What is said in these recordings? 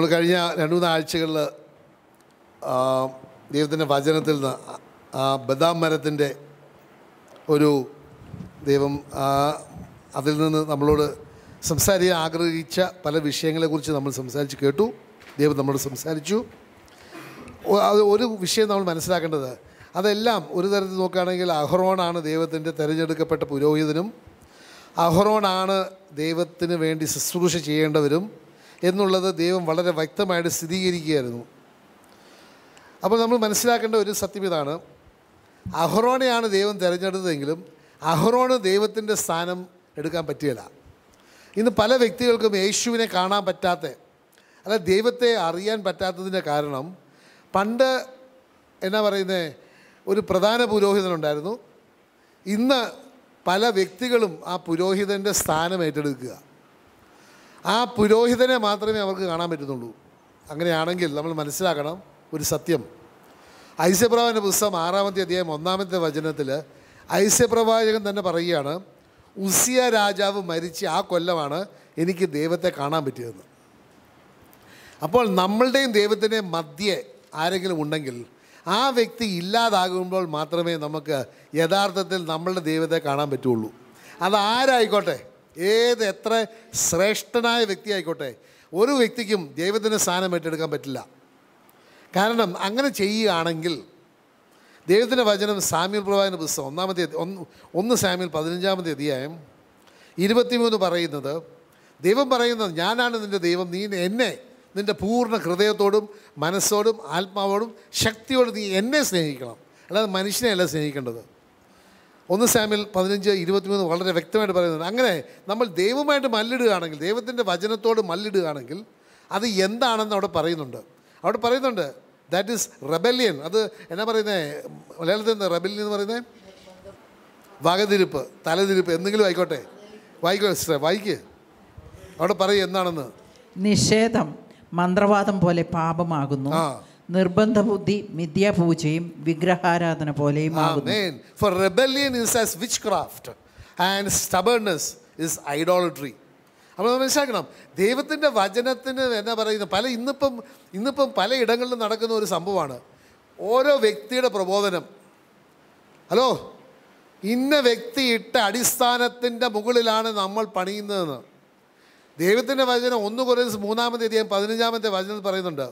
നമ്മൾ കഴിഞ്ഞ രണ്ട് മൂന്ന് ആഴ്ചകളിൽ ദൈവത്തിൻ്റെ വചനത്തിൽ നിന്ന് ആ ബദാം മരത്തിൻ്റെ ഒരു ദൈവം അതിൽ നിന്ന് നമ്മളോട് സംസാരിക്കാൻ ആഗ്രഹിച്ച പല വിഷയങ്ങളെക്കുറിച്ച് നമ്മൾ സംസാരിച്ച് കേട്ടു ദൈവം നമ്മളോട് സംസാരിച്ചു അത് ഒരു വിഷയം നമ്മൾ മനസ്സിലാക്കേണ്ടത് അതെല്ലാം ഒരു തരത്തിൽ നോക്കുകയാണെങ്കിൽ അഹ്റോണാണ് ദൈവത്തിൻ്റെ തിരഞ്ഞെടുക്കപ്പെട്ട പുരോഹിതനും അഹ്റോണാണ് ദൈവത്തിന് വേണ്ടി ശുശ്രൂഷ ചെയ്യേണ്ടവരും എന്നുള്ളത് ദൈവം വളരെ വ്യക്തമായിട്ട് സ്ഥിരീകരിക്കുകയായിരുന്നു അപ്പോൾ നമ്മൾ മനസ്സിലാക്കേണ്ട ഒരു സത്യം ഇതാണ് അഹ്റോണയാണ് ദൈവം തിരഞ്ഞെടുത്തതെങ്കിലും അഹ്റോണ് ദൈവത്തിൻ്റെ സ്ഥാനം എടുക്കാൻ പറ്റിയല്ല ഇന്ന് പല വ്യക്തികൾക്കും യേശുവിനെ കാണാൻ പറ്റാത്ത അല്ല ദൈവത്തെ അറിയാൻ പറ്റാത്തതിൻ്റെ കാരണം പണ്ട് എന്നാ പറയുന്നത് ഒരു പ്രധാന പുരോഹിതനുണ്ടായിരുന്നു ഇന്ന് പല വ്യക്തികളും ആ പുരോഹിതൻ്റെ സ്ഥാനം ഏറ്റെടുക്കുക ആ പുരോഹിതനെ മാത്രമേ അവർക്ക് കാണാൻ പറ്റുന്നുള്ളൂ അങ്ങനെയാണെങ്കിൽ നമ്മൾ മനസ്സിലാക്കണം ഒരു സത്യം ഐസ്യപ്രവാചൻ്റെ പുസ്തകം ആറാമത്തെ അധ്യായം ഒന്നാമത്തെ വചനത്തിൽ ഐസ്യപ്രവാചകൻ തന്നെ പറയുകയാണ് ഉസിയ രാജാവ് മരിച്ച ആ കൊല്ലമാണ് എനിക്ക് ദൈവത്തെ കാണാൻ പറ്റിയതെന്ന് അപ്പോൾ നമ്മളുടെയും ദൈവത്തിൻ്റെയും മധ്യേ ആരെങ്കിലും ഉണ്ടെങ്കിൽ ആ വ്യക്തി ഇല്ലാതാകുമ്പോൾ മാത്രമേ നമുക്ക് യഥാർത്ഥത്തിൽ നമ്മളുടെ ദൈവത്തെ കാണാൻ പറ്റുള്ളൂ അതാരായിക്കോട്ടെ ഏത് എത്ര ശ്രേഷ്ഠനായ വ്യക്തി ആയിക്കോട്ടെ ഒരു വ്യക്തിക്കും ദൈവത്തിൻ്റെ സ്ഥാനം ഏറ്റെടുക്കാൻ പറ്റില്ല കാരണം അങ്ങനെ ചെയ്യുകയാണെങ്കിൽ ദൈവത്തിൻ്റെ വചനം സാമ്യൽ പ്രവാചന പുസ്തകം ഒന്നാമത്തെ ഒന്ന് ഒന്ന് സാമ്യൽ പതിനഞ്ചാമത്തെ അധ്യായം ഇരുപത്തിമൂന്ന് പറയുന്നത് ദൈവം പറയുന്നത് ഞാനാണ് നിൻ്റെ ദൈവം നീ എന്നെ നിൻ്റെ പൂർണ്ണ ഹൃദയത്തോടും മനസ്സോടും ആത്മാവോടും ശക്തിയോടും നീ എന്നെ സ്നേഹിക്കണം അല്ലാതെ മനുഷ്യനെയല്ല സ്നേഹിക്കേണ്ടത് ഒന്ന് സാമിൽ പതിനഞ്ച് ഇരുപത്തിമൂന്ന് വളരെ വ്യക്തമായിട്ട് പറയുന്നുണ്ട് അങ്ങനെ നമ്മൾ ദൈവമായിട്ട് മല്ലിടുകയാണെങ്കിൽ ദൈവത്തിൻ്റെ വചനത്തോട് മല്ലിടുകയാണെങ്കിൽ അത് എന്താണെന്ന് അവിടെ പറയുന്നുണ്ട് അവിടെ പറയുന്നുണ്ട് ദാറ്റ് ഈസ് റെബല്യൻ അത് എന്നാ പറയുന്നത് മലയാളത്തിൽ എന്താ റെബല്യൻ എന്ന് പറയുന്നത് വകതിരിപ്പ് തലതിരിപ്പ് എന്തെങ്കിലും ആയിക്കോട്ടെ വായിക്കോ സിസ്റ്റർ വായിക്ക് അവിടെ പറയും എന്താണെന്ന് നിഷേധം മന്ത്രവാദം പോലെ പാപമാകുന്നു നിർബന്ധ ബുദ്ധി മിഥ്യാപൂജയും വിഗ്രഹാരാധന പോലെയും ഫോർ റെബല്യൻ അപ്പോൾ മനസ്സിലാക്കണം ദൈവത്തിൻ്റെ വചനത്തിന് എന്താ പറയുന്നത് പല ഇന്നിപ്പം ഇന്നിപ്പം ഇടങ്ങളിലും നടക്കുന്ന ഒരു സംഭവമാണ് ഓരോ വ്യക്തിയുടെ പ്രബോധനം ഹലോ ഇന്ന വ്യക്തി ഇട്ട അടിസ്ഥാനത്തിൻ്റെ മുകളിലാണ് നമ്മൾ പണിയുന്നതെന്ന് ദൈവത്തിൻ്റെ വചനം ഒന്ന് കുറേ മൂന്നാമത്തെ അധികം പതിനഞ്ചാമത്തെ വചനം പറയുന്നുണ്ട്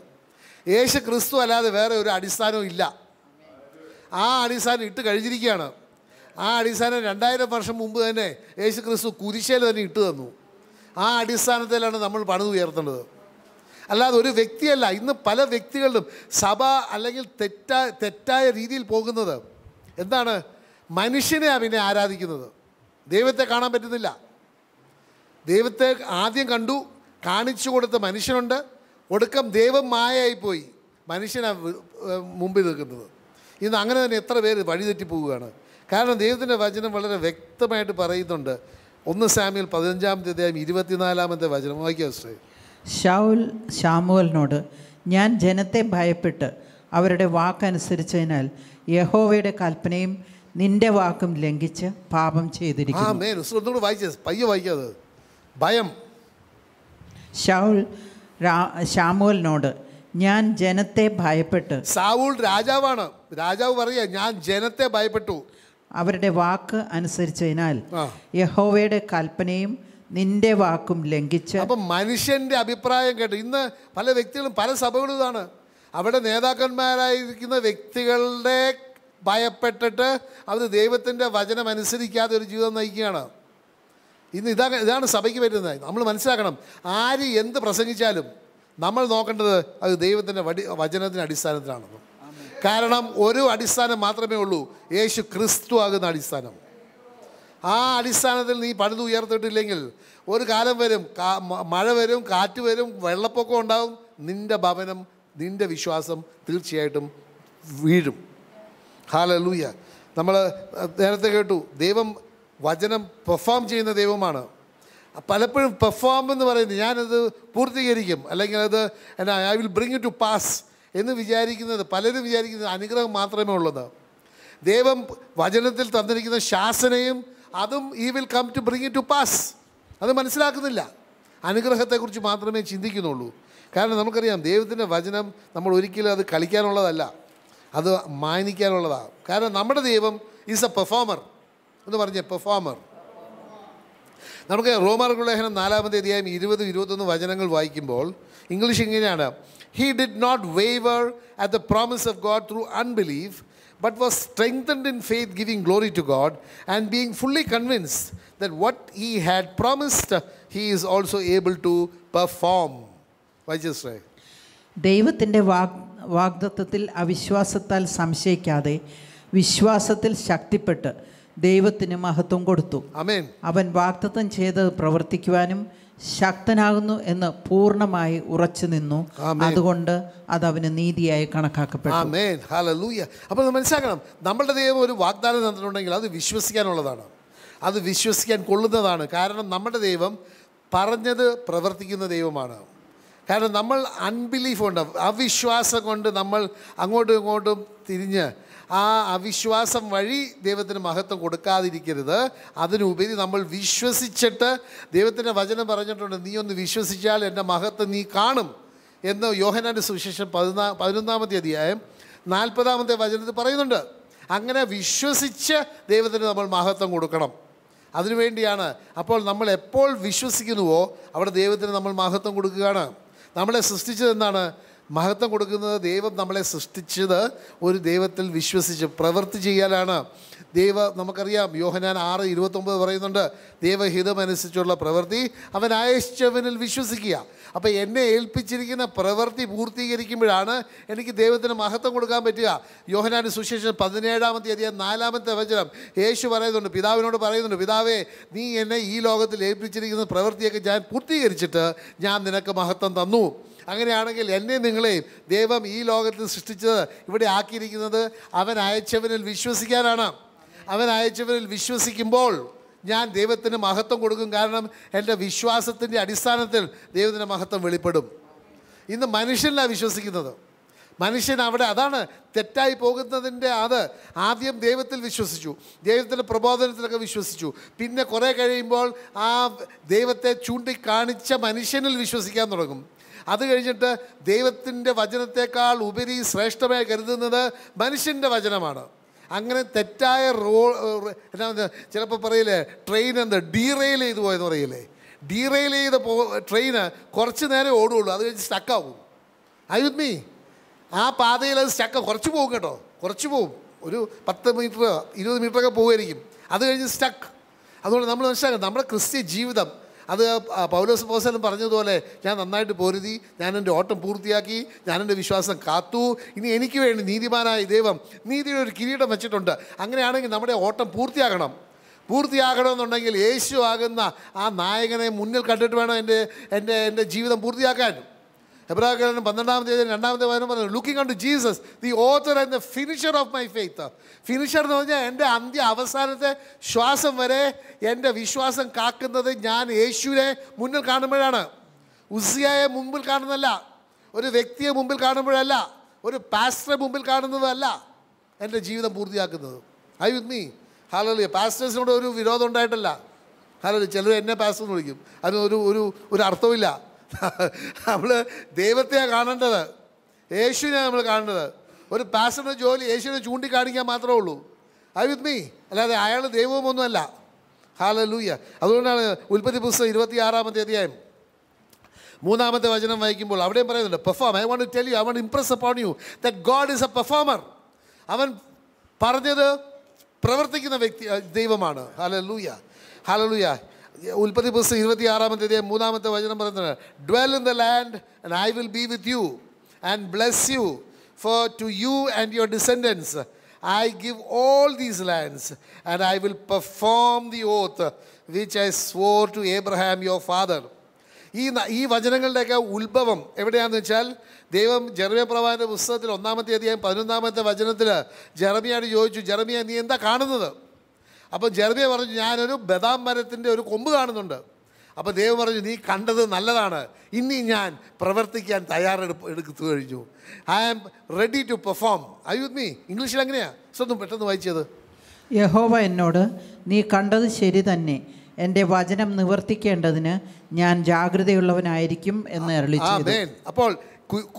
യേശു ക്രിസ്തു അല്ലാതെ വേറെ ഒരു അടിസ്ഥാനവും ഇല്ല ആ അടിസ്ഥാനം ഇട്ട് കഴിഞ്ഞിരിക്കുകയാണ് ആ അടിസ്ഥാനം രണ്ടായിരം വർഷം മുമ്പ് തന്നെ യേശു ക്രിസ്തു കുരിശയിൽ തന്നെ ഇട്ട് തന്നു ആ അടിസ്ഥാനത്തിലാണ് നമ്മൾ പണിത് ഉയർത്തേണ്ടത് അല്ലാതെ ഒരു വ്യക്തിയല്ല ഇന്ന് പല വ്യക്തികളിലും സഭ അല്ലെങ്കിൽ തെറ്റാ തെറ്റായ രീതിയിൽ പോകുന്നത് എന്താണ് മനുഷ്യനെ പിന്നെ ആരാധിക്കുന്നത് ദൈവത്തെ കാണാൻ പറ്റുന്നില്ല ദൈവത്തെ ആദ്യം കണ്ടു കാണിച്ചു കൊടുത്ത മനുഷ്യനുണ്ട് ഒടുക്കം ദൈവം പോയി മനുഷ്യനാണ് മുമ്പിൽ നിൽക്കുന്നത് ഇന്ന് അങ്ങനെ തന്നെ എത്ര പേര് വഴിതെറ്റി പോവുകയാണ് കാരണം ദൈവത്തിൻ്റെ വചനം വളരെ വ്യക്തമായിട്ട് പറയുന്നുണ്ട് ഒന്ന് സാമിയിൽ പതിനഞ്ചാമത്തെ അധ്യായം ഇരുപത്തിനാലാമത്തെ വചനം വായിക്കാം ഷൗൽ ഷാമുവലിനോട് ഞാൻ ജനത്തെ ഭയപ്പെട്ട് അവരുടെ വാക്കനുസരിച്ചതിനാൽ യഹോവയുടെ കൽപ്പനയും നിന്റെ വാക്കും ലംഘിച്ച് പാപം ചെയ്തിരിക്കുന്നു വായിച്ചത് പയ്യ വായിക്കാതെ ഭയം ഷൗൽ ശാമുവലിനോട് ഞാൻ ജനത്തെ ഭയപ്പെട്ട് സാവൂൾ രാജാവാണ് രാജാവ് പറയുക ഞാൻ ജനത്തെ ഭയപ്പെട്ടു അവരുടെ വാക്ക് അനുസരിച്ചതിനാൽ യഹോവയുടെ കൽപ്പനയും നിന്റെ വാക്കും ലംഘിച്ച് അപ്പൊ മനുഷ്യന്റെ അഭിപ്രായം കേട്ട് ഇന്ന് പല വ്യക്തികളും പല സഭകളും ഇതാണ് അവിടെ നേതാക്കന്മാരായിരിക്കുന്ന വ്യക്തികളുടെ ഭയപ്പെട്ടിട്ട് അവർ ദൈവത്തിൻ്റെ വചനം അനുസരിക്കാതെ ഒരു ജീവിതം നയിക്കുകയാണ് ഇന്ന് ഇതാ ഇതാണ് സഭയ്ക്ക് പറ്റുന്നത് നമ്മൾ മനസ്സിലാക്കണം ആര് എന്ത് പ്രസംഗിച്ചാലും നമ്മൾ നോക്കേണ്ടത് അത് ദൈവത്തിൻ്റെ വടി വചനത്തിൻ്റെ അടിസ്ഥാനത്തിലാണെന്ന് കാരണം ഒരു അടിസ്ഥാനം മാത്രമേ ഉള്ളൂ യേശു ക്രിസ്തു ആകുന്ന അടിസ്ഥാനം ആ അടിസ്ഥാനത്തിൽ നീ പണിത് ഉയർത്തിട്ടില്ലെങ്കിൽ ഒരു കാലം വരും മഴ വരും കാറ്റ് വരും വെള്ളപ്പൊക്കം ഉണ്ടാവും നിൻ്റെ ഭവനം നിൻ്റെ വിശ്വാസം തീർച്ചയായിട്ടും വീഴും ഹാലലൂയ നമ്മൾ നേരത്തെ കേട്ടു ദൈവം വചനം പെർഫോം ചെയ്യുന്ന ദൈവമാണ് പലപ്പോഴും പെർഫോം എന്ന് പറയുന്നത് ഞാനത് പൂർത്തീകരിക്കും അല്ലെങ്കിൽ അത് എന്നാ I will bring it to pass എന്ന് വിചാരിക്കുന്നത് പലരും വിചാരിക്കുന്നത് അനുഗ്രഹം മാത്രമേ ഉള്ളത് ദൈവം വചനത്തിൽ തന്നിരിക്കുന്ന ശാസനയും അതും he will come to bring it to pass അത് മനസ്സിലാക്കുന്നില്ല അനുഗ്രഹത്തെക്കുറിച്ച് മാത്രമേ ചിന്തിക്കുന്നുള്ളൂ കാരണം നമുക്കറിയാം ദൈവത്തിൻ്റെ വചനം നമ്മൾ ഒരിക്കലും അത് കളിക്കാനുള്ളതല്ല അത് മാനിക്കാനുള്ളതാണ് കാരണം നമ്മുടെ ദൈവം ഈസ് എ പെർഫോമർ എന്ന് പറഞ്ഞ പെർഫോമർ നമുക്ക് റോമാർക്ക് ലേഖനം നാലാമത് അധ്യായം ഇരുപത് ഇരുപത്തൊന്ന് വചനങ്ങൾ വായിക്കുമ്പോൾ ഇംഗ്ലീഷ് ഇങ്ങനെയാണ് he did not waver at the promise of God through unbelief but was strengthened in faith giving glory to God and being fully convinced that what he had promised he is also able to perform വൈജസ്രേ ദൈവത്തിൻ്റെ വാഗ് വാഗ്ദത്വത്തിൽ അവിശ്വാസത്താൽ സംശയിക്കാതെ വിശ്വാസത്തിൽ ശക്തിപ്പെട്ട് ദൈവത്തിന് മഹത്വം കൊടുത്തു അവൻ വാക്തത്വം ചെയ്ത് പ്രവർത്തിക്കുവാനും ശക്തനാകുന്നു എന്ന് പൂർണ്ണമായി ഉറച്ചു നിന്നു അതുകൊണ്ട് അത് അവന് നീതിയായി കണക്കാക്കപ്പെട്ടു അപ്പോൾ മനസ്സിലാക്കണം നമ്മളുടെ ദൈവം ഒരു വാഗ്ദാനം തന്നിട്ടുണ്ടെങ്കിൽ അത് വിശ്വസിക്കാനുള്ളതാണ് അത് വിശ്വസിക്കാൻ കൊള്ളുന്നതാണ് കാരണം നമ്മുടെ ദൈവം പറഞ്ഞത് പ്രവർത്തിക്കുന്ന ദൈവമാണ് കാരണം നമ്മൾ അൺബിലീഫ് കൊണ്ട് അവിശ്വാസം കൊണ്ട് നമ്മൾ അങ്ങോട്ടും ഇങ്ങോട്ടും തിരിഞ്ഞ് ആ അവിശ്വാസം വഴി ദൈവത്തിന് മഹത്വം കൊടുക്കാതിരിക്കരുത് അതിനുപരി നമ്മൾ വിശ്വസിച്ചിട്ട് ദൈവത്തിൻ്റെ വചനം പറഞ്ഞിട്ടുണ്ട് നീ ഒന്ന് വിശ്വസിച്ചാൽ എൻ്റെ മഹത്വം നീ കാണും എന്ന് യോഹനാൻ്റെ സുവിശേഷം പതിനാ പതിനൊന്നാമത്തെ അധ്യായം നാൽപ്പതാമത്തെ വചനത്തിൽ പറയുന്നുണ്ട് അങ്ങനെ വിശ്വസിച്ച് ദൈവത്തിന് നമ്മൾ മഹത്വം കൊടുക്കണം അതിനുവേണ്ടിയാണ് അപ്പോൾ നമ്മൾ എപ്പോൾ വിശ്വസിക്കുന്നുവോ അവിടെ ദൈവത്തിന് നമ്മൾ മഹത്വം കൊടുക്കുകയാണ് നമ്മളെ സൃഷ്ടിച്ചത് എന്താണ് മഹത്വം കൊടുക്കുന്നത് ദൈവം നമ്മളെ സൃഷ്ടിച്ചത് ഒരു ദൈവത്തിൽ വിശ്വസിച്ച് പ്രവൃത്തി ചെയ്യാനാണ് ദൈവ നമുക്കറിയാം യോഹനാൻ ആറ് ഇരുപത്തൊമ്പത് പറയുന്നുണ്ട് ദൈവഹിതമനുസരിച്ചുള്ള പ്രവൃത്തി അവൻ അയച്ചവനിൽ വിശ്വസിക്കുക അപ്പോൾ എന്നെ ഏൽപ്പിച്ചിരിക്കുന്ന പ്രവൃത്തി പൂർത്തീകരിക്കുമ്പോഴാണ് എനിക്ക് ദൈവത്തിന് മഹത്വം കൊടുക്കാൻ പറ്റുക യോഹനാൻ സുശേഷൻ പതിനേഴാമത്തെ അധികം നാലാമത്തെ വചനം യേശു പറയുന്നുണ്ട് പിതാവിനോട് പറയുന്നുണ്ട് പിതാവേ നീ എന്നെ ഈ ലോകത്തിൽ ഏൽപ്പിച്ചിരിക്കുന്ന പ്രവൃത്തിയൊക്കെ ഞാൻ പൂർത്തീകരിച്ചിട്ട് ഞാൻ നിനക്ക് മഹത്വം തന്നു അങ്ങനെയാണെങ്കിൽ എന്നെ നിങ്ങളെയും ദൈവം ഈ ലോകത്ത് സൃഷ്ടിച്ചത് ഇവിടെ ആക്കിയിരിക്കുന്നത് അവൻ അയച്ചവനിൽ വിശ്വസിക്കാനാണ് അവൻ അയച്ചവനിൽ വിശ്വസിക്കുമ്പോൾ ഞാൻ ദൈവത്തിന് മഹത്വം കൊടുക്കും കാരണം എൻ്റെ വിശ്വാസത്തിൻ്റെ അടിസ്ഥാനത്തിൽ ദൈവത്തിൻ്റെ മഹത്വം വെളിപ്പെടും ഇന്ന് മനുഷ്യനിലാണ് വിശ്വസിക്കുന്നത് മനുഷ്യൻ അവിടെ അതാണ് തെറ്റായി പോകുന്നതിൻ്റെ അത് ആദ്യം ദൈവത്തിൽ വിശ്വസിച്ചു ദൈവത്തിൻ്റെ പ്രബോധനത്തിലൊക്കെ വിശ്വസിച്ചു പിന്നെ കുറേ കഴിയുമ്പോൾ ആ ദൈവത്തെ ചൂണ്ടിക്കാണിച്ച മനുഷ്യനിൽ വിശ്വസിക്കാൻ തുടങ്ങും അത് കഴിഞ്ഞിട്ട് ദൈവത്തിൻ്റെ വചനത്തെക്കാൾ ഉപരി ശ്രേഷ്ഠമായി കരുതുന്നത് മനുഷ്യൻ്റെ വചനമാണ് അങ്ങനെ തെറ്റായ റോ എന്നാ ചിലപ്പോൾ പറയില്ലേ ട്രെയിൻ എന്ത് ഡീറെയിൽ ചെയ്തു പോയെന്ന് പറയില്ലേ ഡീറെയിൽ ചെയ്ത പോ ട്രെയിന് കുറച്ച് നേരം ഓടുകയുള്ളൂ അത് കഴിഞ്ഞ് സ്റ്റക്കാവും ഐ വിത്ത് മീ ആ പാതയിൽ അത് സ്റ്റക്ക കുറച്ച് പോകും കേട്ടോ കുറച്ച് പോകും ഒരു പത്ത് മീറ്റർ ഇരുപത് മീറ്ററൊക്കെ പോകുമായിരിക്കും അത് കഴിഞ്ഞ് സ്റ്റക്ക് അതുകൊണ്ട് നമ്മൾ മനസ്സിലാക്കാം നമ്മുടെ ക്രിസ്ത്യ ജീവിതം അത് പൗലോസ് പോസലും പറഞ്ഞതുപോലെ ഞാൻ നന്നായിട്ട് പൊരുതി ഞാൻ എൻ്റെ ഓട്ടം പൂർത്തിയാക്കി ഞാൻ എൻ്റെ വിശ്വാസം കാത്തു ഇനി എനിക്ക് വേണ്ടി നീതിമാനായ ദൈവം നീതിയുടെ ഒരു കിരീടം വെച്ചിട്ടുണ്ട് അങ്ങനെയാണെങ്കിൽ നമ്മുടെ ഓട്ടം പൂർത്തിയാകണം പൂർത്തിയാകണമെന്നുണ്ടെങ്കിൽ യേശു ആകുന്ന ആ നായകനെ മുന്നിൽ കണ്ടിട്ട് വേണം എൻ്റെ എൻ്റെ എൻ്റെ ജീവിതം പൂർത്തിയാക്കാൻ എബ്രാഹിം പന്ത്രണ്ടാമത്തെ രണ്ടാമത്തെ വചനം പറഞ്ഞു looking on to Jesus the author and the finisher of my faith finisher എന്ന് പറഞ്ഞാൽ എൻ്റെ അന്ത്യ അവസാനത്തെ ശ്വാസം വരെ എൻ്റെ വിശ്വാസം കാക്കുന്നത് ഞാൻ യേശുവിനെ മുന്നിൽ കാണുമ്പോഴാണ് ഉസിയായെ മുമ്പിൽ കാണുന്നതല്ല ഒരു വ്യക്തിയെ മുമ്പിൽ കാണുമ്പോഴല്ല ഒരു പാസ്റ്ററെ മുമ്പിൽ കാണുന്നതല്ല എൻ്റെ ജീവിതം പൂർത്തിയാക്കുന്നത് ഐ വിത്ത് മീ ഹാലലിയ പാസ്റ്റേഴ്സിനോട് ഒരു വിരോധം ഉണ്ടായിട്ടല്ല ഹാലലി ചിലർ എന്നെ പാസ്റ്റർ എന്ന് വിളിക്കും അതിന് ഒരു ഒരു അർത്ഥവുമില്ല നമ്മൾ ദൈവത്തെയാണ് കാണേണ്ടത് യേശുവിനെയാണ് നമ്മൾ കാണേണ്ടത് ഒരു പാസ്റ്ററുടെ ജോലി യേശുവിനെ ചൂണ്ടിക്കാണിക്കാൻ മാത്രമേ ഉള്ളൂ ഐ വിത്ത് മീ അല്ലാതെ അയാൾ ദൈവമൊന്നുമല്ല ലൂയ്യ അതുകൊണ്ടാണ് ഉൽപ്പത്തി പുസ്തകം ഇരുപത്തിയാറാമത്തെ അധ്യായം മൂന്നാമത്തെ വചനം വായിക്കുമ്പോൾ അവിടെയും പറയുന്നുണ്ട് perform I won't tell you I won't impress upon you that God is a performer അവൻ പറഞ്ഞത് പ്രവർത്തിക്കുന്ന വ്യക്തി ദൈവമാണ് ഹാല ലൂയ്യ ഉൽപ്പത്തി പുസ്തകം ഇരുപത്തി ആറാമത്തെ അധ്യായം മൂന്നാമത്തെ വചനം പറയുന്നത് dwell in the land and I will be with you and bless you for to you and your descendants I give all these lands and I will perform the oath which I swore to Abraham your father ഈ ഈ വചനങ്ങളുടെയൊക്കെ ഉത്ഭവം എവിടെയാണെന്ന് വെച്ചാൽ ദൈവം ജെറമിയ പ്രവാൻ്റെ പുസ്തകത്തിൽ ഒന്നാമത്തെ അധ്യായം പതിനൊന്നാമത്തെ വചനത്തിൽ ജെറമിയാണ് ചോദിച്ചു ജെറമിയ നീ എന്താ കാണുന്നത് അപ്പം ജെർമിയ പറഞ്ഞു ഞാനൊരു ബദാം മരത്തിൻ്റെ ഒരു കൊമ്പ് കാണുന്നുണ്ട് അപ്പോൾ ദൈവം പറഞ്ഞു നീ കണ്ടത് നല്ലതാണ് ഇനി ഞാൻ പ്രവർത്തിക്കാൻ തയ്യാറെടുപ്പ് എടുത്തു കഴിഞ്ഞു I am ready to perform അയ്യോ നീ ഇംഗ്ലീഷിൽ എങ്ങനെയാണ് സ്വന്തം പെട്ടെന്ന് വായിച്ചത് യഹോവ എന്നോട് നീ കണ്ടത് ശരി തന്നെ എൻ്റെ വചനം നിവർത്തിക്കേണ്ടതിന് ഞാൻ ജാഗ്രതയുള്ളവനായിരിക്കും എന്ന് അരളി അപ്പോൾ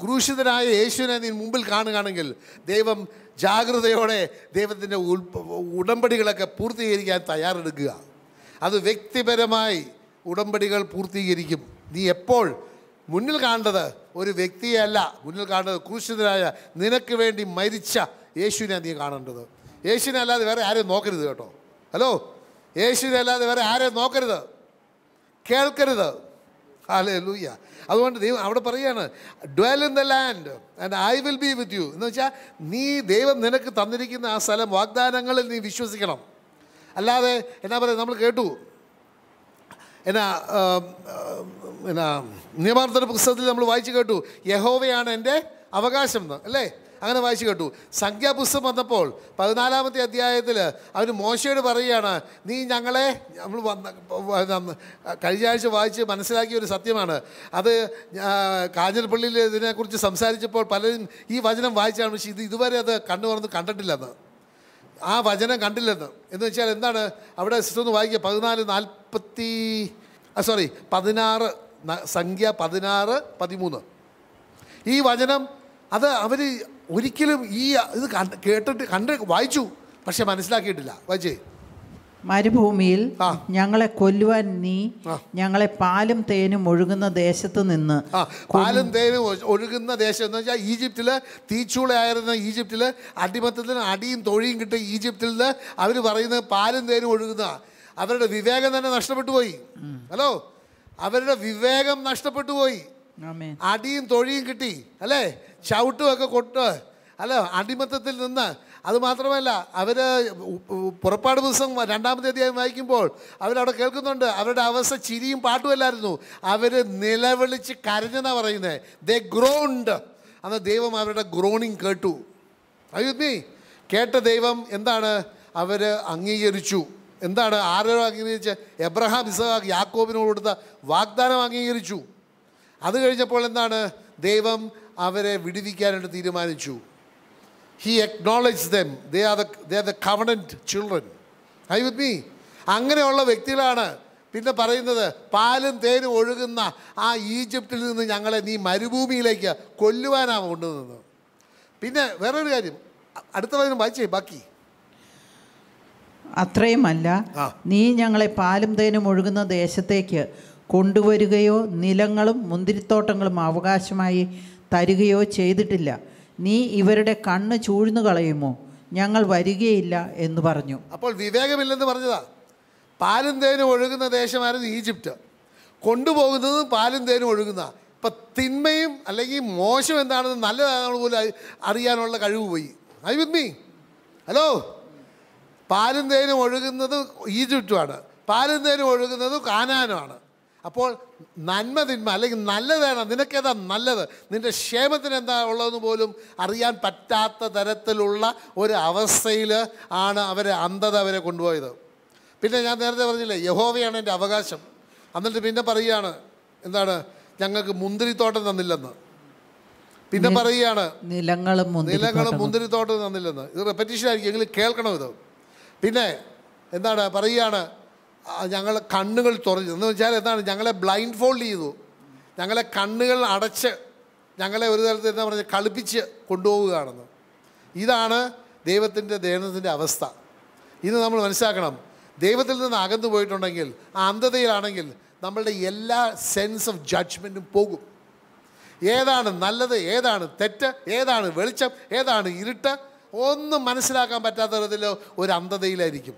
ക്രൂശിതനായ യേശുവിനെ നീ മുമ്പിൽ കാണുകയാണെങ്കിൽ ദൈവം ജാഗ്രതയോടെ ദൈവത്തിൻ്റെ ഉടമ്പടികളൊക്കെ പൂർത്തീകരിക്കാൻ തയ്യാറെടുക്കുക അത് വ്യക്തിപരമായി ഉടമ്പടികൾ പൂർത്തീകരിക്കും നീ എപ്പോൾ മുന്നിൽ കാണേണ്ടത് ഒരു വ്യക്തിയല്ല മുന്നിൽ കാണേണ്ടത് ക്രൂശിതനായ നിനക്ക് വേണ്ടി മരിച്ച യേശുവിനെ നീ കാണേണ്ടത് യേശുവിനെ അല്ലാതെ വേറെ ആരെയും നോക്കരുത് കേട്ടോ ഹലോ യേശുവിനെ അല്ലാതെ വേറെ ആരെയും നോക്കരുത് കേൾക്കരുത് ഹാലൂയ്യ അതുകൊണ്ട് ദൈവം അവിടെ പറയുകയാണ് dwell in the land and I will be with you എന്ന് വെച്ചാൽ നീ ദൈവം നിനക്ക് തന്നിരിക്കുന്ന ആ സ്ഥലം വാഗ്ദാനങ്ങളിൽ നീ വിശ്വസിക്കണം അല്ലാതെ എന്നാ പറയുക നമ്മൾ കേട്ടു എന്നാ എന്നാ നിയമാർത്ഥന പുസ്തകത്തിൽ നമ്മൾ വായിച്ചു കേട്ടു യഹോവയാണ് എൻ്റെ അവകാശം എന്ന് അല്ലേ അങ്ങനെ വായിച്ചു കേട്ടു സംഖ്യാപുസ്തകം വന്നപ്പോൾ പതിനാലാമത്തെ അധ്യായത്തിൽ അവർ മോശയോട് പറയുകയാണ് നീ ഞങ്ങളെ നമ്മൾ വന്ന കഴിഞ്ഞ ആഴ്ച വായിച്ച് മനസ്സിലാക്കിയ ഒരു സത്യമാണ് അത് കാഞ്ഞിരപ്പള്ളിയിൽ ഇതിനെക്കുറിച്ച് സംസാരിച്ചപ്പോൾ പലരും ഈ വചനം വായിച്ചാണ് പക്ഷേ ഇത് ഇതുവരെ അത് കണ്ടു തുറന്ന് കണ്ടിട്ടില്ലെന്ന് ആ വചനം കണ്ടില്ലെന്ന് എന്ന് വെച്ചാൽ എന്താണ് അവിടെ സിസ്റ്റർ ഒന്ന് വായിക്കുക പതിനാല് നാൽപ്പത്തി സോറി പതിനാറ് സംഖ്യ പതിനാറ് പതിമൂന്ന് ഈ വചനം അത് അവർ ഒരിക്കലും ഈ ഇത് കേട്ടിട്ട് കണ്ട് വായിച്ചു പക്ഷെ മനസ്സിലാക്കിയിട്ടില്ല വായിച്ചേ മരുഭൂമിയിൽ ഞങ്ങളെ കൊല്ലുവാൻ നീ ഞങ്ങളെ പാലും തേനും ഒഴുകുന്ന ദേശത്ത് നിന്ന് പാലും തേനും ഒഴുകുന്ന ദേശം എന്ന് വെച്ചാൽ ഈജിപ്തിൽ തീച്ചൂളയായിരുന്ന ഈജിപ്തിൽ അടിമത്തത്തിന് അടിയും തൊഴിയും കിട്ടിയ ഈജിപ്തിൽ അവർ പറയുന്നത് പാലും തേനും ഒഴുകുന്ന അവരുടെ വിവേകം തന്നെ നഷ്ടപ്പെട്ടു പോയി ഹലോ അവരുടെ വിവേകം നഷ്ടപ്പെട്ടു പോയി അടിയും തൊഴിയും കിട്ടി അല്ലേ ഒക്കെ കൊട്ട് അല്ല അടിമത്തത്തിൽ നിന്ന് അതുമാത്രമല്ല അവർ പുറപ്പാട് ദിവസം രണ്ടാമത്തെ അധ്യായം വായിക്കുമ്പോൾ അവരവിടെ കേൾക്കുന്നുണ്ട് അവരുടെ അവസ്ഥ ചിരിയും പാട്ടുമല്ലായിരുന്നു അവർ നിലവിളിച്ച് കരഞ്ഞെന്നാണ് പറയുന്നത് ദേ ഗ്രോണ്ട് അന്ന് ദൈവം അവരുടെ ഗ്രോണിങ് കേട്ടു അയ്യുദ്മി കേട്ട ദൈവം എന്താണ് അവർ അംഗീകരിച്ചു എന്താണ് ആരോ അംഗീകരിച്ച് എബ്രഹാം ഇസഹാഖ് യാക്കോബിനോട് കൊടുത്ത വാഗ്ദാനം അംഗീകരിച്ചു അത് കഴിഞ്ഞപ്പോൾ എന്താണ് ദൈവം അവരെ വിടുവിക്കാനായിട്ട് തീരുമാനിച്ചു he acknowledge them they are the they are the covenant children I with me അങ്ങനെയുള്ള വ്യക്തികളാണ് പിന്നെ പറയുന്നത് പാലും തേനും ഒഴുകുന്ന ആ ഈജിപ്തിൽ നിന്ന് ഞങ്ങളെ നീ മരുഭൂമിയിലേക്ക് കൊല്ലുവാനാണ് കൊണ്ടുവന്നത് പിന്നെ വേറൊരു കാര്യം അടുത്ത വചനം വായിച്ചേ ബാക്കി അത്രയുമല്ല നീ ഞങ്ങളെ പാലും തേനും ഒഴുകുന്ന ദേശത്തേക്ക് കൊണ്ടുവരികയോ നിലങ്ങളും മുന്തിരിത്തോട്ടങ്ങളും അവകാശമായി തരികയോ ചെയ്തിട്ടില്ല നീ ഇവരുടെ കണ്ണ് ചൂഴ്ന്നു കളയുമോ ഞങ്ങൾ വരികയില്ല എന്ന് പറഞ്ഞു അപ്പോൾ വിവേകമില്ലെന്ന് പറഞ്ഞതാ പാലും തേനും ഒഴുകുന്ന ദേശമായിരുന്നു ഈജിപ്റ്റ് കൊണ്ടുപോകുന്നത് പാലും തേനും ഒഴുകുന്ന ഇപ്പം തിന്മയും അല്ലെങ്കിൽ മോശം എന്താണെന്ന് നല്ലതാണെന്ന് പോലും അറിയാനുള്ള കഴിവ് പോയി ഐ വിത്ത് മീ ഹലോ പാലും തേനും ഒഴുകുന്നത് ഈജിപ്റ്റുമാണ് പാലും തേനും ഒഴുകുന്നത് കാനാനുമാണ് അപ്പോൾ നന്മ തിന്മ അല്ലെങ്കിൽ നല്ലതാണ് നിനക്കേതാ നല്ലത് നിൻ്റെ ക്ഷേമത്തിന് എന്താ ഉള്ളതെന്ന് പോലും അറിയാൻ പറ്റാത്ത തരത്തിലുള്ള ഒരു അവസ്ഥയിൽ ആണ് അവരെ അന്ധത അവരെ കൊണ്ടുപോയത് പിന്നെ ഞാൻ നേരത്തെ പറഞ്ഞില്ലേ യഹോവയാണ് എൻ്റെ അവകാശം എന്നിട്ട് പിന്നെ പറയുകയാണ് എന്താണ് ഞങ്ങൾക്ക് മുന്തിരിത്തോട്ടം തന്നില്ലെന്ന് പിന്നെ പറയുകയാണ് നിലങ്ങളും നിലങ്ങളും മുന്തിരിത്തോട്ടം തന്നില്ലെന്ന് ഇത് റെപ്പറ്റീഷൻ ആയിരിക്കും എങ്കിലും കേൾക്കണം ഇത് പിന്നെ എന്താണ് പറയുകയാണ് ഞങ്ങൾ കണ്ണുകൾ തുറച്ചു എന്ന് വെച്ചാൽ എന്താണ് ഞങ്ങളെ ബ്ലൈൻഡ് ഫോൾഡ് ചെയ്തു ഞങ്ങളെ കണ്ണുകൾ അടച്ച് ഞങ്ങളെ ഒരു തരത്തിൽ എന്താ പറഞ്ഞാൽ കളിപ്പിച്ച് കൊണ്ടുപോവുകയാണെന്ന് ഇതാണ് ദൈവത്തിൻ്റെ ദേഹത്തിൻ്റെ അവസ്ഥ ഇത് നമ്മൾ മനസ്സിലാക്കണം ദൈവത്തിൽ നിന്ന് അകന്നു പോയിട്ടുണ്ടെങ്കിൽ ആ അന്ധതയിലാണെങ്കിൽ നമ്മളുടെ എല്ലാ സെൻസ് ഓഫ് ജഡ്ജ്മെൻറ്റും പോകും ഏതാണ് നല്ലത് ഏതാണ് തെറ്റ് ഏതാണ് വെളിച്ചം ഏതാണ് ഇരുട്ട് ഒന്നും മനസ്സിലാക്കാൻ പറ്റാത്ത തരത്തിൽ ഒരു അന്ധതയിലായിരിക്കും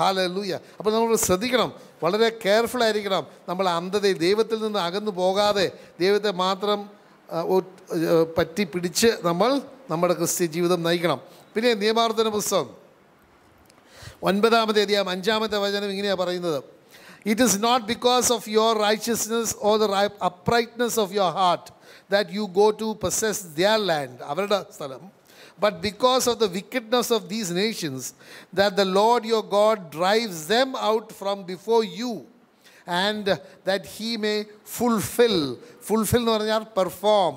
ഹാലൂയ അപ്പോൾ നമ്മൾ ശ്രദ്ധിക്കണം വളരെ കെയർഫുൾ ആയിരിക്കണം നമ്മൾ അന്ധതയിൽ ദൈവത്തിൽ നിന്ന് അകന്നു പോകാതെ ദൈവത്തെ മാത്രം പറ്റി പിടിച്ച് നമ്മൾ നമ്മുടെ ക്രിസ്ത്യ ജീവിതം നയിക്കണം പിന്നെ നിയമാർത്ഥന പുസ്തകം ഒൻപതാമത്തെ അധികം അഞ്ചാമത്തെ വചനം ഇങ്ങനെയാണ് പറയുന്നത് it is not because of your righteousness or the uprightness of your heart that you go to possess their land അവരുടെ സ്ഥലം But because of the wickedness of these nations, that the Lord your God drives them out from before you, and that he may fulfill, fulfill, perform,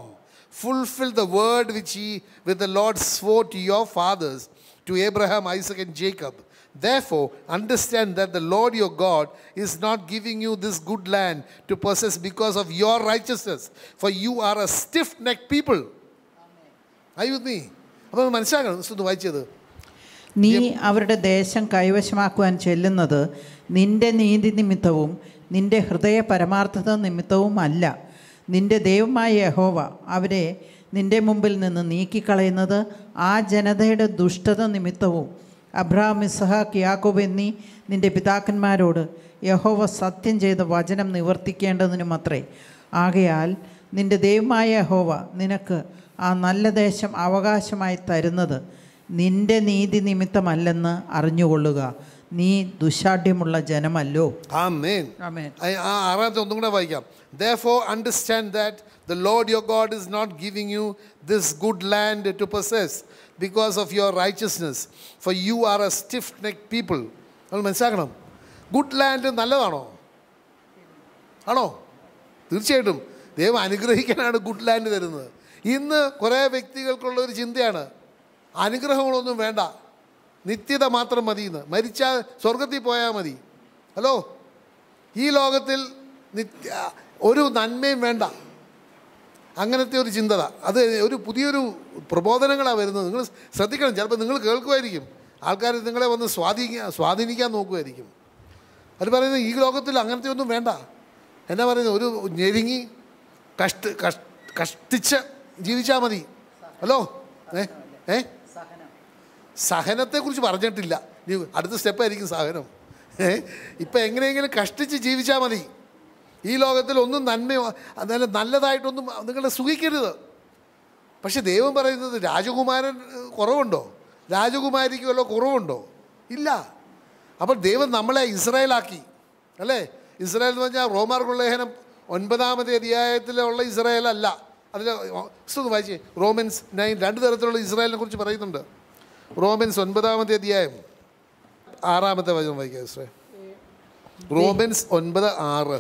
fulfill the word which he, with the Lord, swore to your fathers, to Abraham, Isaac, and Jacob. Therefore, understand that the Lord your God is not giving you this good land to possess because of your righteousness, for you are a stiff necked people. Amen. Are you with me? അപ്പോൾ മനസ്സിലാക്കണം ഒന്ന് വായിച്ചത് നീ അവരുടെ ദേശം കൈവശമാക്കുവാൻ ചെല്ലുന്നത് നിന്റെ നീതി നിമിത്തവും നിന്റെ ഹൃദയ പരമാർത്ഥത നിമിത്തവും അല്ല നിന്റെ ദൈവമായ യഹോവ അവരെ നിന്റെ മുമ്പിൽ നിന്ന് നീക്കിക്കളയുന്നത് ആ ജനതയുടെ ദുഷ്ടത നിമിത്തവും അബ്രഹാം ഇസഹാക്ക് യാക്കോബ് എന്നീ നിന്റെ പിതാക്കന്മാരോട് യഹോവ സത്യം ചെയ്ത വചനം നിവർത്തിക്കേണ്ടതിനുമത്രേ ആകയാൽ നിന്റെ ദൈവമായ യഹോവ നിനക്ക് ആ നല്ല ദേശം അവകാശമായി തരുന്നത് നിന്റെ നീതി നിമിത്തമല്ലെന്ന് അറിഞ്ഞുകൊള്ളുക നീ ദുഷാഢ്യമുള്ള ജനമല്ലോ ആറാമത്തെ ഒന്നും കൂടെ വായിക്കാം understand that the Lord your God is not giving you this good land to possess because of your righteousness for you are a stiff neck people നമ്മൾ മനസ്സിലാക്കണം ഗുഡ് ലാൻഡ് നല്ലതാണോ ആണോ തീർച്ചയായിട്ടും ദൈവം അനുഗ്രഹിക്കാനാണ് ഗുഡ് ലാൻഡ് തരുന്നത് ഇന്ന് കുറേ വ്യക്തികൾക്കുള്ള ഒരു ചിന്തയാണ് അനുഗ്രഹങ്ങളൊന്നും വേണ്ട നിത്യത മാത്രം മതി എന്ന് മരിച്ചാൽ സ്വർഗത്തിൽ പോയാൽ മതി ഹലോ ഈ ലോകത്തിൽ നിത്യ ഒരു നന്മയും വേണ്ട അങ്ങനത്തെ ഒരു ചിന്തത അത് ഒരു പുതിയൊരു പ്രബോധനങ്ങളാണ് വരുന്നത് നിങ്ങൾ ശ്രദ്ധിക്കണം ചിലപ്പോൾ നിങ്ങൾ കേൾക്കുമായിരിക്കും ആൾക്കാർ നിങ്ങളെ വന്ന് സ്വാധീനിക്കാൻ സ്വാധീനിക്കാൻ നോക്കുമായിരിക്കും അവർ പറയുന്നത് ഈ ലോകത്തിൽ അങ്ങനത്തെ ഒന്നും വേണ്ട എന്നാ പറയുന്നത് ഒരു ഞെരുങ്ങി കഷ്ട കഷ്ടിച്ച് ജീവിച്ചാൽ മതി ഹലോ ഏ ഏ സഹനത്തെക്കുറിച്ച് പറഞ്ഞിട്ടില്ല അടുത്ത സ്റ്റെപ്പായിരിക്കും സഹനം ഏ ഇപ്പം എങ്ങനെയെങ്കിലും കഷ്ടിച്ച് ജീവിച്ചാൽ മതി ഈ ലോകത്തിൽ ഒന്നും നന്മയോ അതല്ല നല്ലതായിട്ടൊന്നും നിങ്ങളെ സുഖിക്കരുത് പക്ഷെ ദൈവം പറയുന്നത് രാജകുമാരൻ കുറവുണ്ടോ രാജകുമാരിക്ക് വല്ല കുറവുണ്ടോ ഇല്ല അപ്പോൾ ദൈവം നമ്മളെ ഇസ്രായേലാക്കി അല്ലേ ഇസ്രായേൽ എന്ന് പറഞ്ഞാൽ റോമാർ കൊള്ളേഹനം ഒൻപതാമത്തെ അധ്യായത്തിലുള്ള ഇസ്രായേൽ അല്ല അതിൽ ക്രിസ്തു വായിച്ചേ റോമൻസ് നയൻ രണ്ട് തരത്തിലുള്ള ഇസ്രായേലിനെ കുറിച്ച് പറയുന്നുണ്ട് റോമൻസ് ഒൻപതാമത്തെ അധ്യായം ആറാമത്തെ വചനം വായിക്കാം ഇസ്രായേൽ റോമൻസ് ഒൻപത് ആറ്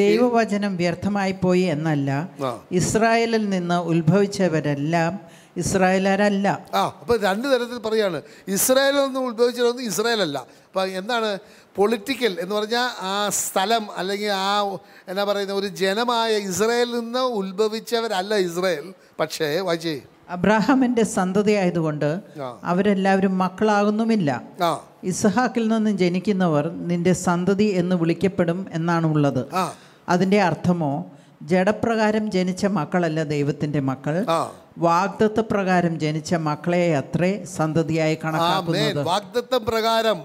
ദൈവവചനം വ്യർത്ഥമായി പോയി എന്നല്ല ഇസ്രായേലിൽ നിന്ന് ഉത്ഭവിച്ചവരെല്ലാം ഇസ്രായേലരല്ല ആ അപ്പോൾ രണ്ട് തരത്തിൽ പറയാണ് ഇസ്രായേൽ എന്ന് ഉത്ഭവിച്ചിരുന്നത് ഇസ്രായേൽ അല്ല അപ്പം എന്താണ് പൊളിറ്റിക്കൽ എന്ന് പറഞ്ഞാൽ ആ സ്ഥലം അല്ലെങ്കിൽ ആ എന്നാ പറയുന്ന ഒരു ജനമായ ഇസ്രായേലിൽ നിന്ന് ഉത്ഭവിച്ചവരല്ല ഇസ്രായേൽ പക്ഷേ അബ്രാഹമിന്റെ സന്തതി ആയതുകൊണ്ട് അവരെല്ലാവരും മക്കളാകുന്നുമില്ല ഇസ്ഹാക്കിൽ നിന്ന് ജനിക്കുന്നവർ നിന്റെ സന്തതി എന്ന് വിളിക്കപ്പെടും എന്നാണ് ഉള്ളത് അതിന്റെ അർത്ഥമോ ജഡപ്രകാരം ജനിച്ച മക്കളല്ല ദൈവത്തിന്റെ മക്കൾ വാഗ്ദത്ത പ്രകാരം ജനിച്ച മക്കളെ അത്രേ സന്തതിയായി കണക്കാക്കുന്നത് വാഗ്ദത്തം പ്രകാരം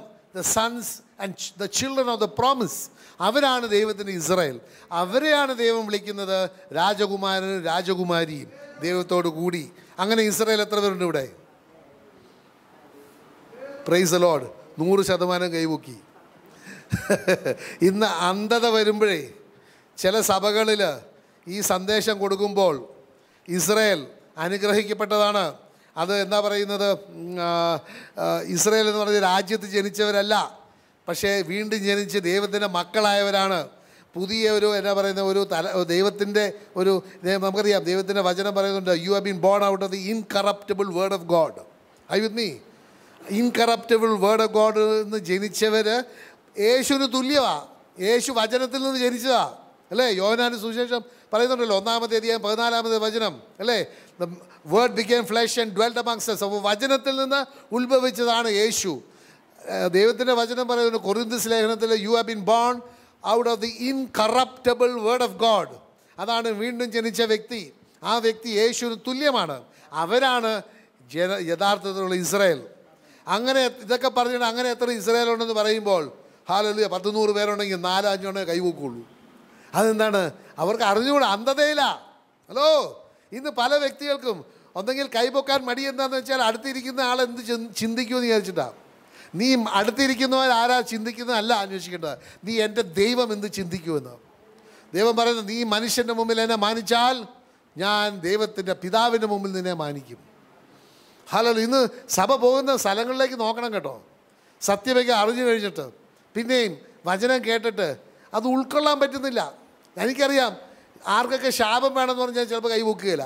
സൺസ് ആൻഡ് ഓഫ് പ്രോമിസ് അവരാണ് ദൈവത്തിന് ഇസ്രായേൽ അവരെയാണ് ദൈവം വിളിക്കുന്നത് രാജകുമാരനും രാജകുമാരിയും ദൈവത്തോടു കൂടി അങ്ങനെ ഇസ്രായേൽ എത്ര പേരുണ്ട് ഇവിടെ പ്രൈസ് അലോഡ് നൂറ് ശതമാനം കൈപൊക്കി ഇന്ന് അന്ധത വരുമ്പോഴേ ചില സഭകളിൽ ഈ സന്ദേശം കൊടുക്കുമ്പോൾ ഇസ്രായേൽ അനുഗ്രഹിക്കപ്പെട്ടതാണ് അത് എന്താ പറയുന്നത് ഇസ്രയേൽ എന്ന് പറഞ്ഞ രാജ്യത്ത് ജനിച്ചവരല്ല പക്ഷേ വീണ്ടും ജനിച്ച് ദൈവത്തിൻ്റെ മക്കളായവരാണ് പുതിയ ഒരു എന്നാ പറയുന്ന ഒരു തല ദൈവത്തിൻ്റെ ഒരു നമുക്കറിയാം ദൈവത്തിൻ്റെ വചനം പറയുന്നുണ്ട് you have been born out of the incorruptible word of God I with me incorruptible word of God എന്ന് ജനിച്ചവർ യേശുവിന് തുല്യമാണ് യേശു വചനത്തിൽ നിന്ന് ജനിച്ചതാണ് അല്ലേ യോനാന് സുശേഷം പറയുന്നുണ്ടല്ലോ ഒന്നാമത്തെ അധികം പതിനാലാമത്തെ വചനം അല്ലേ word became flesh and dwelt amongst us അപ്പോൾ വചനത്തിൽ നിന്ന് ഉത്ഭവിച്ചതാണ് യേശു ദൈവത്തിൻ്റെ വചനം പറയുന്നു കൊറിന്തസ് ലേഖനത്തിൽ you have been born out of the incorruptible word of God അതാണ് വീണ്ടും ജനിച്ച വ്യക്തി ആ വ്യക്തി യേശുവിന് തുല്യമാണ് അവരാണ് ജന യഥാർത്ഥത്തിലുള്ള ഇസ്രയേൽ അങ്ങനെ ഇതൊക്കെ പറഞ്ഞിട്ട് അങ്ങനെ എത്ര ഇസ്രയേൽ ഉണ്ടെന്ന് പറയുമ്പോൾ ഹാലല്ലിയ പത്തുനൂറ് പേരുണ്ടെങ്കിൽ നാലഞ്ചുണ്ടെങ്കിൽ അഞ്ചോ കൈവൂക്കുള്ളൂ അതെന്താണ് അവർക്ക് അറിഞ്ഞുകൂടാ അന്ധതയില്ല ഹലോ ഇന്ന് പല വ്യക്തികൾക്കും ഒന്നെങ്കിൽ കൈപൊക്കാൻ മടി എന്താണെന്ന് വെച്ചാൽ അടുത്തിരിക്കുന്ന ആൾ എന്ത് ചിന്തിക്കുമെന്ന് വിചാരിച്ചിട്ടാണ് നീ അടുത്തിരിക്കുന്നവർ ആരാ ചിന്തിക്കുന്നതല്ല അന്വേഷിക്കേണ്ടത് നീ എൻ്റെ ദൈവം എന്ത് ചിന്തിക്കുമെന്ന് ദൈവം പറയുന്നത് നീ മനുഷ്യൻ്റെ മുമ്പിൽ എന്നെ മാനിച്ചാൽ ഞാൻ ദൈവത്തിൻ്റെ പിതാവിൻ്റെ മുമ്പിൽ നിന്നെ മാനിക്കും ഹലോ ഇന്ന് സഭ പോകുന്ന സ്ഥലങ്ങളിലേക്ക് നോക്കണം കേട്ടോ സത്യമൊക്കെ അറിഞ്ഞു കഴിഞ്ഞിട്ട് പിന്നെയും വചനം കേട്ടിട്ട് അത് ഉൾക്കൊള്ളാൻ പറ്റുന്നില്ല എനിക്കറിയാം ആർക്കൊക്കെ ശാപം വേണമെന്ന് പറഞ്ഞാൽ ചിലപ്പോൾ കൈപൊക്കുകയില്ല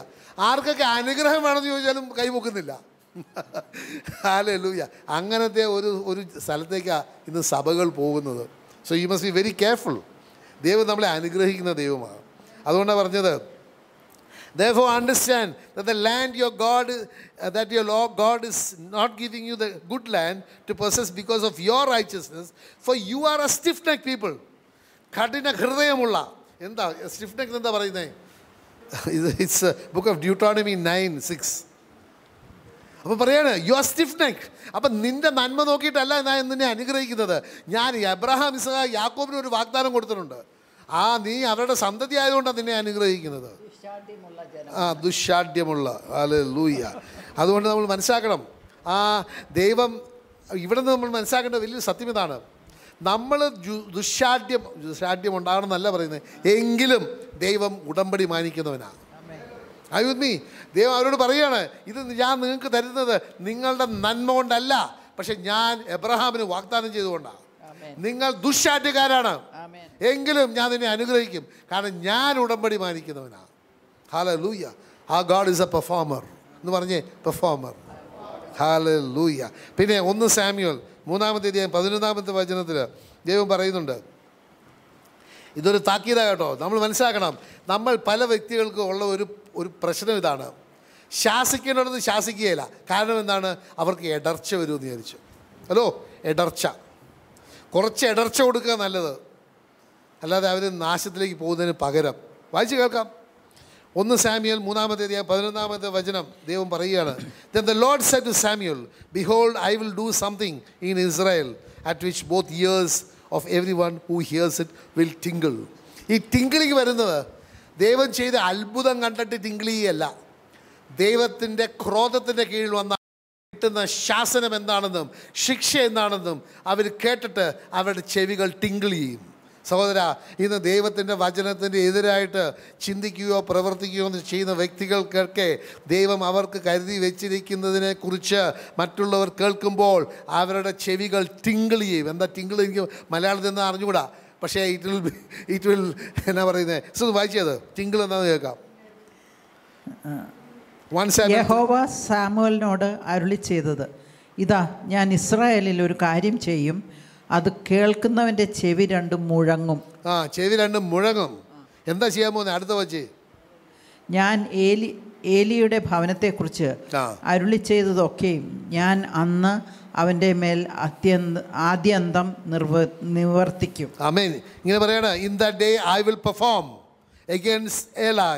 ആർക്കൊക്കെ അനുഗ്രഹം വേണമെന്ന് ചോദിച്ചാലും കൈപൊക്കുന്നില്ല ഹാലേ ലൂയ അങ്ങനത്തെ ഒരു ഒരു സ്ഥലത്തേക്കാണ് ഇന്ന് സഭകൾ പോകുന്നത് so you must be very careful ദൈവം നമ്മളെ അനുഗ്രഹിക്കുന്ന ദൈവമാണ് അതുകൊണ്ടാണ് പറഞ്ഞത് the understand understand the land your God that your Lord God is not giving you the good land to possess because of your righteousness for you are a a neck people കഠിന ഹൃദയമുള്ള എന്താ stiff neck എന്താ പറയുന്നത് it's book of Deuteronomy nine six അപ്പോൾ പറയാണ് you are stiff neck അപ്പം നിന്റെ നന്മ നോക്കിയിട്ടല്ല ഞാൻ നിന്നെ അനുഗ്രഹിക്കുന്നത് ഞാൻ എബ്രഹാം ഇസഹ യാക്കോബിന് ഒരു വാഗ്ദാനം കൊടുത്തിട്ടുണ്ട് ആ നീ അവരുടെ സന്തതി ആയതുകൊണ്ടാണ് നിന്നെ അനുഗ്രഹിക്കുന്നത് ആ ദുശാഠ്യമുള്ള അല്ലെ ലൂയ്യ അതുകൊണ്ട് നമ്മൾ മനസ്സിലാക്കണം ആ ദൈവം ഇവിടെ നിന്ന് നമ്മൾ മനസ്സിലാക്കേണ്ട വലിയ സത്യം ഇതാണ് നമ്മൾ ദുശാഠ്യം ദുശാഠ്യം ഉണ്ടാകണമെന്നല്ല പറയുന്നത് എങ്കിലും ദൈവം ഉടമ്പടി മാനിക്കുന്നവനാണ് അയുദ്മി ദൈവം അവരോട് പറയുകയാണ് ഇത് ഞാൻ നിങ്ങൾക്ക് തരുന്നത് നിങ്ങളുടെ നന്മ കൊണ്ടല്ല പക്ഷെ ഞാൻ എബ്രഹാമിന് വാഗ്ദാനം ചെയ്തുകൊണ്ടാണ് നിങ്ങൾ ദുശാഠ്യക്കാരാണ് എങ്കിലും ഞാൻ നിന്നെ അനുഗ്രഹിക്കും കാരണം ഞാൻ ഉടമ്പടി മാനിക്കുന്നവനാണ് ഹാല ലൂയ്യ ആ ഗാഡ് ഇസ് എ പെർഫോമർ എന്ന് പറഞ്ഞേ പെർഫോമർ ഹാല ലൂയ്യ പിന്നെ ഒന്ന് സാമ്യുവൽ മൂന്നാമത്തെ അധ്യായം പതിനൊന്നാമത്തെ വചനത്തിൽ ദൈവം പറയുന്നുണ്ട് ഇതൊരു താക്കീത കേട്ടോ നമ്മൾ മനസ്സിലാക്കണം നമ്മൾ പല വ്യക്തികൾക്കും ഉള്ള ഒരു ഒരു പ്രശ്നം ഇതാണ് ശാസിക്കേണ്ടത് ശാസിക്കുകയില്ല കാരണം എന്താണ് അവർക്ക് ഇടർച്ച വരുമെന്ന് വിചാരിച്ചു ഹലോ ഇടർച്ച കുറച്ച് ഇടർച്ച കൊടുക്കുക നല്ലത് അല്ലാതെ അവർ നാശത്തിലേക്ക് പോകുന്നതിന് പകരം വായിച്ച് കേൾക്കാം ഒന്ന് സാമ്യൽ മൂന്നാമത്തെ പതിനൊന്നാമത്തെ വചനം ദൈവം പറയുകയാണ് then the Lord said to Samuel behold I will do something in Israel at which both ears of every one who hears it will tingle ഈ ടിങ്കിളിങ് വരുന്നത് ദൈവം ചെയ്ത അത്ഭുതം കണ്ടിട്ട് ടിങ്കിളിയല്ല ദൈവത്തിൻ്റെ ക്രോധത്തിൻ്റെ കീഴിൽ വന്ന കിട്ടുന്ന ശാസനം എന്താണെന്നും ശിക്ഷ എന്താണെന്നും അവർ കേട്ടിട്ട് അവരുടെ ചെവികൾ ടിങ്കിൾ ചെയ്യും സഹോദര ഇന്ന് ദൈവത്തിൻ്റെ വചനത്തിൻ്റെ എതിരായിട്ട് ചിന്തിക്കുകയോ പ്രവർത്തിക്കുകയോ ചെയ്യുന്ന വ്യക്തികൾക്കൊക്കെ ദൈവം അവർക്ക് കരുതി വെച്ചിരിക്കുന്നതിനെക്കുറിച്ച് മറ്റുള്ളവർ കേൾക്കുമ്പോൾ അവരുടെ ചെവികൾ ടിങ്കിൾ ചെയ്യും എന്താ ടിങ്കിൾ എനിക്ക് മലയാളത്തിൽ നിന്ന് അറിഞ്ഞുകൂടാ പക്ഷേ ഇറ്റ് വിൽ ഇറ്റ് വിൽ എന്നാ പറയുന്നത് ഇതൊന്ന് വായിച്ചത് ടിങ്കിൾ എന്താന്ന് കേൾക്കാം യഹോവ അരുളി ചെയ്തത് ഇതാ ഞാൻ ഇസ്രായേലിൽ ഒരു കാര്യം ചെയ്യും അത് കേൾക്കുന്നവന്റെ ചെവി രണ്ടും മുഴങ്ങും ആ ചെവി രണ്ടും മുഴങ്ങും എന്താ ചെയ്യാൻ പോകുന്നത് അടുത്ത വച്ച് ഞാൻ ഏലി ഏലിയുടെ ഭവനത്തെക്കുറിച്ച് അരുളി ചെയ്തതൊക്കെയും ഞാൻ അന്ന് അവൻ്റെ മേൽ അത്യന്ത ആദ്യന്തം നിർവ നിവർത്തിക്കും അമേൻ ഇങ്ങനെ പറയണ in the day I will perform against Eli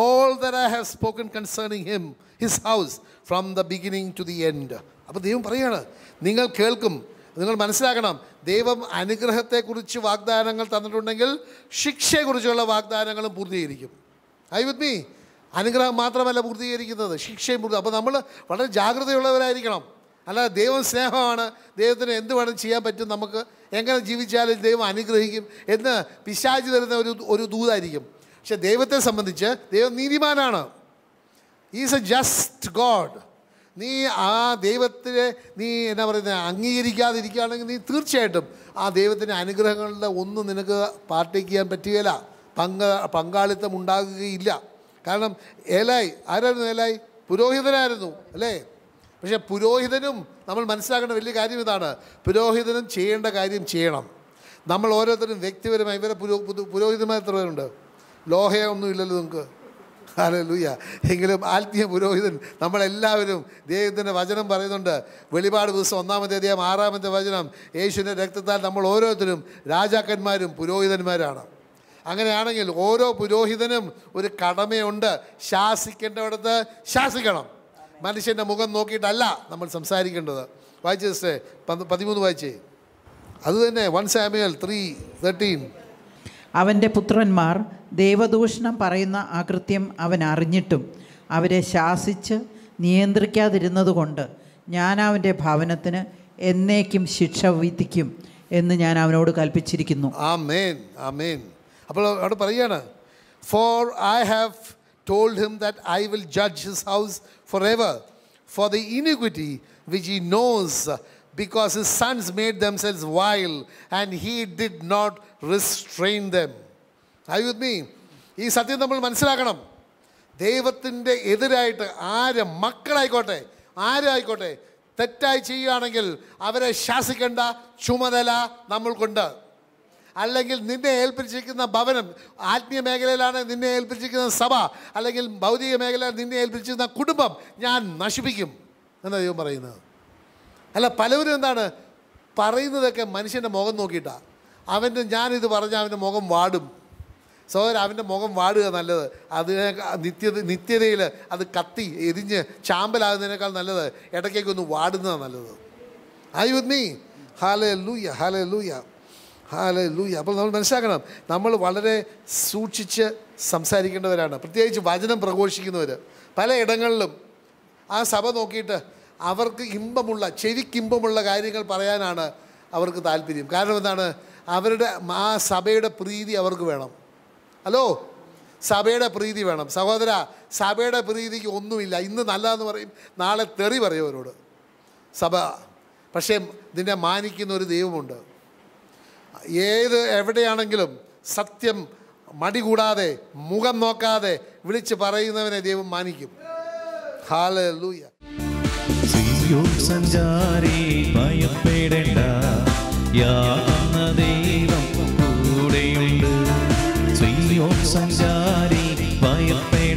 all that I have spoken concerning him his house from the beginning to the end അപ്പോൾ ദൈവം പറയാണ് നിങ്ങൾ കേൾക്കും നിങ്ങൾ മനസ്സിലാക്കണം ദൈവം അനുഗ്രഹത്തെക്കുറിച്ച് വാഗ്ദാനങ്ങൾ തന്നിട്ടുണ്ടെങ്കിൽ ശിക്ഷയെക്കുറിച്ചുള്ള വാഗ്ദാനങ്ങളും പൂർത്തീകരിക്കും ഐ വിത്ത് മീ അനുഗ്രഹം മാത്രമല്ല പൂർത്തീകരിക്കുന്നത് ശിക്ഷയും പൂർത്തി അപ്പോൾ നമ്മൾ വളരെ ജാഗ്രതയുള്ളവരായിരിക്കണം അല്ല ദൈവം സ്നേഹമാണ് ദൈവത്തിന് എന്ത് വേണം ചെയ്യാൻ പറ്റും നമുക്ക് എങ്ങനെ ജീവിച്ചാലും ദൈവം അനുഗ്രഹിക്കും എന്ന് പിശാചി തരുന്ന ഒരു ഒരു ദൂതായിരിക്കും പക്ഷെ ദൈവത്തെ സംബന്ധിച്ച് ദൈവം നീതിമാനാണ് ഈസ് എ ജസ്റ്റ് ഗോഡ് നീ ആ ദൈവത്തിനെ നീ എന്നാ പറയുന്നത് അംഗീകരിക്കാതിരിക്കുകയാണെങ്കിൽ നീ തീർച്ചയായിട്ടും ആ ദൈവത്തിൻ്റെ അനുഗ്രഹങ്ങളുടെ ഒന്നും നിനക്ക് പാർട്ടിക്കാൻ പറ്റുകയില്ല പങ്ക പങ്കാളിത്തം ഉണ്ടാകുകയില്ല കാരണം ഏലായി ആരായിരുന്നു ഏലായി പുരോഹിതനായിരുന്നു അല്ലേ പക്ഷേ പുരോഹിതനും നമ്മൾ മനസ്സിലാക്കേണ്ട വലിയ കാര്യം ഇതാണ് പുരോഹിതനും ചെയ്യേണ്ട കാര്യം ചെയ്യണം നമ്മൾ ഓരോരുത്തരും വ്യക്തിപരമായി ഇവരെ പുരോ പുരോഹിതന്മാർ എത്ര പേരുണ്ട് ലോഹയൊന്നും ഇല്ലല്ലോ നിങ്ങൾക്ക് ഹാലലൂയ എങ്കിലും ആത്മീയ പുരോഹിതൻ നമ്മളെല്ലാവരും ദൈവത്തിൻ്റെ വചനം പറയുന്നുണ്ട് വെളിപാട് ദിവസം ഒന്നാമത്തെ അധ്യായം ആറാമത്തെ വചനം യേശുവിൻ്റെ രക്തത്താൽ നമ്മൾ ഓരോരുത്തരും രാജാക്കന്മാരും പുരോഹിതന്മാരാണ് അങ്ങനെയാണെങ്കിൽ ഓരോ പുരോഹിതനും ഒരു കടമയുണ്ട് ശാസിക്കേണ്ടവിടത്ത് ശാസിക്കണം മനുഷ്യൻ്റെ മുഖം നോക്കിയിട്ടല്ല നമ്മൾ സംസാരിക്കേണ്ടത് വായിച്ചേ പതിമൂന്ന് വായിച്ചേ അതുതന്നെ വൺ സാമ്യൽ ത്രീ തേർട്ടീൻ അവൻ്റെ പുത്രന്മാർ ദേവദൂഷണം പറയുന്ന അകൃത്യം അവൻ അറിഞ്ഞിട്ടും അവരെ ശാസിച്ച് നിയന്ത്രിക്കാതിരുന്നതുകൊണ്ട് ഞാൻ അവൻ്റെ ഭവനത്തിന് എന്നേക്കും ശിക്ഷ വിധിക്കും എന്ന് ഞാൻ അവനോട് കൽപ്പിച്ചിരിക്കുന്നു ആമേൻ ആമേൻ അപ്പോൾ അവിടെ പറയാണ് for I have told him that I will judge his house for ever for the iniquity which he knows because his sons made themselves vile and he did not restrain them. Are you with me? ഈ സത്യം നമ്മൾ മനസ്സിലാക്കണം ദൈവത്തിൻ്റെ എതിരായിട്ട് ആര് മക്കളായിക്കോട്ടെ ആരായിക്കോട്ടെ തെറ്റായി ചെയ്യുകയാണെങ്കിൽ അവരെ ശാസിക്കേണ്ട ചുമതല നമ്മൾക്കുണ്ട് അല്ലെങ്കിൽ നിന്നെ ഏൽപ്പിച്ചിരിക്കുന്ന ഭവനം ആത്മീയ മേഖലയിലാണ് നിന്നെ ഏൽപ്പിച്ചിരിക്കുന്ന സഭ അല്ലെങ്കിൽ ഭൗതിക മേഖലയിൽ നിന്നെ ഏൽപ്പിച്ചിരിക്കുന്ന കുടുംബം ഞാൻ നശിപ്പിക്കും എന്നാണ് ദൈവം പറയുന്നത് അല്ല പലവരും എന്താണ് പറയുന്നതൊക്കെ മനുഷ്യൻ്റെ മുഖം നോക്കിയിട്ടാണ് അവൻ്റെ ഞാനിത് പറഞ്ഞ അവൻ്റെ മുഖം വാടും സഹോദരൻ അവൻ്റെ മുഖം വാടുക നല്ലത് അത് നിത്യത നിത്യതയിൽ അത് കത്തി എരിഞ്ഞ് ചാമ്പലാകുന്നതിനേക്കാൾ നല്ലത് ഇടയ്ക്കൊക്കെ ഒന്ന് വാടുന്നതാണ് നല്ലത് ഐ വിത്ത് മീ ഹാല ലൂയ ഹാല ലൂയ ഹാല ലൂയ അപ്പോൾ നമ്മൾ മനസ്സിലാക്കണം നമ്മൾ വളരെ സൂക്ഷിച്ച് സംസാരിക്കേണ്ടവരാണ് പ്രത്യേകിച്ച് വചനം പ്രഘോഷിക്കുന്നവർ പല ഇടങ്ങളിലും ആ സഭ നോക്കിയിട്ട് അവർക്ക് ഇമ്പമുള്ള ചെവിക്കിമ്പമുള്ള കാര്യങ്ങൾ പറയാനാണ് അവർക്ക് താല്പര്യം കാരണം എന്താണ് അവരുടെ ആ സഭയുടെ പ്രീതി അവർക്ക് വേണം ഹലോ സഭയുടെ പ്രീതി വേണം സഹോദര സഭയുടെ പ്രീതിക്ക് ഒന്നുമില്ല ഇന്ന് നല്ലതെന്ന് പറയും നാളെ തെറി പറയും അവരോട് സഭ പക്ഷേ ഇതിനെ മാനിക്കുന്ന ഒരു ദൈവമുണ്ട് ഏത് എവിടെയാണെങ്കിലും സത്യം മടി കൂടാതെ മുഖം നോക്കാതെ വിളിച്ച് പറയുന്നവനെ ദൈവം മാനിക്കും ഹാലൂയ്യ യോ സഞ്ചാരി ഭയപ്പെടേണ്ട യാകുന്ന ദൈവം കൂടെയുണ്ട് സ്ത്രീയോ സഞ്ചാരി ഭയപ്പെട